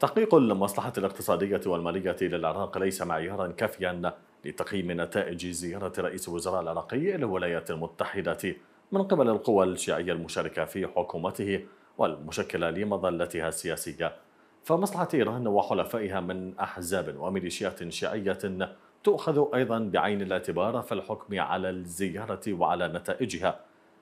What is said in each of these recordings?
تحقيق المصلحة الاقتصادية والمالية للعراق ليس معيارا كافيا لتقييم نتائج زيارة رئيس الوزراء العراقي إلى الولايات المتحدة من قبل القوى الشيعية المشاركة في حكومته والمشكلة لمظلتها السياسية فمصلحة إيران وحلفائها من أحزاب وميليشيات شيعية تؤخذ أيضا بعين الاعتبار في الحكم على الزيارة وعلى نتائجها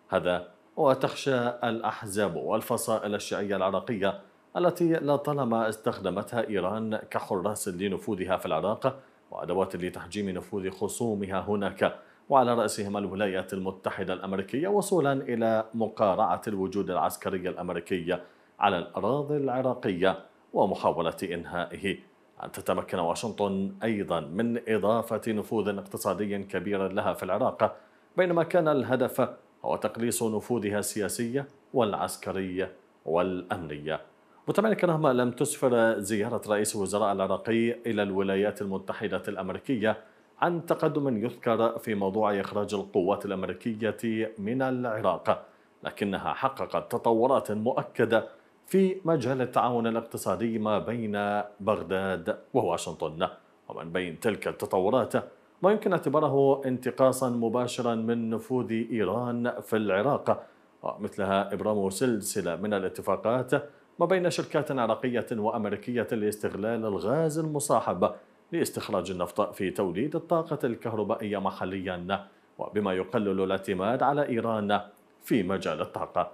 هذا وتخشى الأحزاب والفصائل الشيعية العراقية التي لطالما استخدمتها إيران كحراس لنفوذها في العراق وأدوات لتحجيم نفوذ خصومها هناك وعلى رأسهم الولايات المتحدة الأمريكية وصولا إلى مقارعة الوجود العسكري الأمريكي على الأراضي العراقية ومحاولة إنهائه أن تتمكن واشنطن أيضا من إضافة نفوذ اقتصادي كبير لها في العراق بينما كان الهدف هو تقليص نفوذها السياسية والعسكرية والأمنية متابعينا الكرام لم تسفر زيارة رئيس الوزراء العراقي إلى الولايات المتحدة الأمريكية عن تقدم يذكر في موضوع إخراج القوات الأمريكية من العراق لكنها حققت تطورات مؤكدة في مجال التعاون الاقتصادي ما بين بغداد وواشنطن ومن بين تلك التطورات ما يمكن اعتباره انتقاصا مباشرا من نفوذ إيران في العراق ومثلها إبرام سلسلة من الاتفاقات ما بين شركات عراقية وأمريكية لاستغلال الغاز المصاحب لاستخراج النفط في توليد الطاقة الكهربائية محليا وبما يقلل الاعتماد على إيران في مجال الطاقة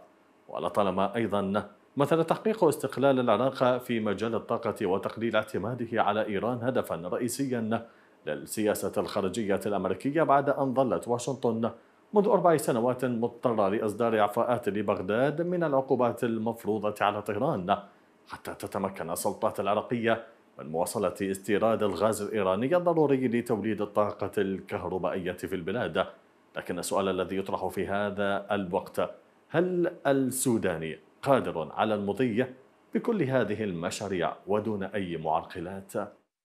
ولطالما أيضا مثل تحقيق استقلال العراق في مجال الطاقة وتقليل اعتماده على إيران هدفا رئيسيا للسياسة الخارجية الأمريكية بعد أن ظلت واشنطن منذ أربع سنوات مضطرة لإصدار إعفاءات لبغداد من العقوبات المفروضة على طهران حتى تتمكن السلطات العراقية من مواصلة استيراد الغاز الإيراني الضروري لتوليد الطاقة الكهربائية في البلاد لكن السؤال الذي يطرح في هذا الوقت هل السوداني قادر على المضي بكل هذه المشاريع ودون أي معرقلات؟